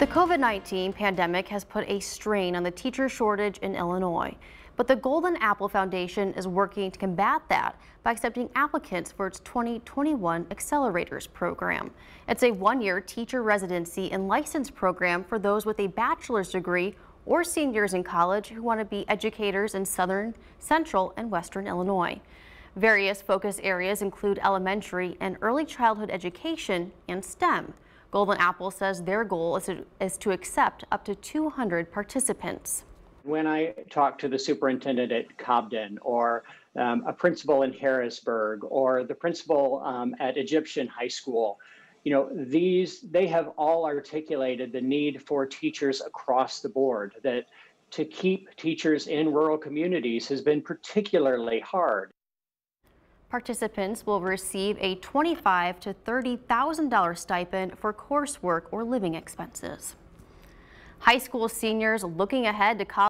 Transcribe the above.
The COVID-19 pandemic has put a strain on the teacher shortage in Illinois, but the Golden Apple Foundation is working to combat that by accepting applicants for its 2021 Accelerators program. It's a one-year teacher residency and license program for those with a bachelor's degree or seniors in college who want to be educators in southern, central, and western Illinois. Various focus areas include elementary and early childhood education and STEM. Golden Apple says their goal is to, is to accept up to 200 participants. When I talk to the superintendent at Cobden or um, a principal in Harrisburg or the principal um, at Egyptian High School, you know, these, they have all articulated the need for teachers across the board that to keep teachers in rural communities has been particularly hard. Participants will receive a $25 to $30,000 stipend for coursework or living expenses. High school seniors looking ahead to college